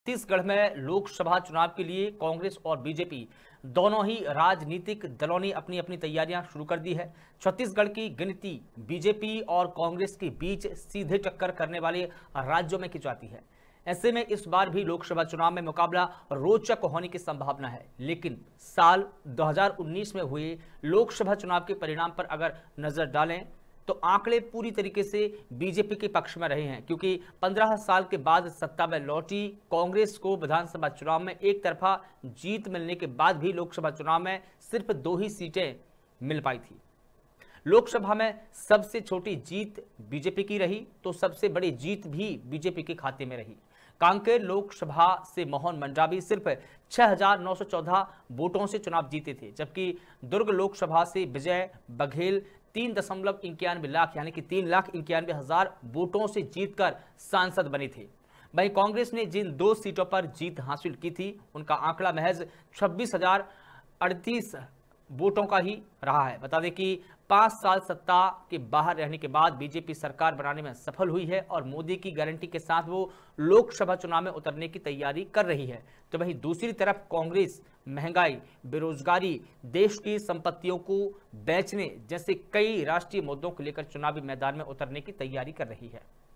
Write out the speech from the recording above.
छत्तीसगढ़ में लोकसभा चुनाव के लिए कांग्रेस और बीजेपी दोनों ही राजनीतिक दलों ने अपनी अपनी तैयारियां शुरू कर दी है छत्तीसगढ़ की गिनती बीजेपी और कांग्रेस के बीच सीधे टक्कर करने वाले राज्यों में की जाती है ऐसे में इस बार भी लोकसभा चुनाव में मुकाबला रोचक होने की संभावना है लेकिन साल 2019 में हुए लोकसभा चुनाव के परिणाम पर अगर नजर डालें तो आंकड़े पूरी तरीके से बीजेपी के पक्ष में रहे हैं क्योंकि 15 साल के बाद सत्ता में लौटी कांग्रेस को विधानसभा चुनाव में एक तरफा जीत मिलने के बाद भी लोकसभा चुनाव में सिर्फ दो ही सीटें मिल पाई थी लोकसभा में सबसे छोटी जीत बीजेपी की रही तो सबसे बड़ी जीत भी बीजेपी के खाते में रही कांकेर लोकसभा से मोहन मंडावी सिर्फ 6,914 वोटों से चुनाव जीते थे जबकि दुर्ग लोकसभा से विजय बघेल तीन दशमलव इक्यानवे लाख यानी कि तीन लाख इक्यानवे हजार वोटों से जीतकर सांसद बनी थी वहीं कांग्रेस ने जिन दो सीटों पर जीत हासिल की थी उनका आंकड़ा महज छब्बीस हजार अड़तीस वोटों का ही रहा है बता दें कि पाँच साल सत्ता के बाहर रहने के बाद बीजेपी सरकार बनाने में सफल हुई है और मोदी की गारंटी के साथ वो लोकसभा चुनाव में उतरने की तैयारी कर रही है तो वहीं दूसरी तरफ कांग्रेस महंगाई बेरोजगारी देश की संपत्तियों को बेचने जैसे कई राष्ट्रीय मुद्दों को लेकर चुनावी मैदान में उतरने की तैयारी कर रही है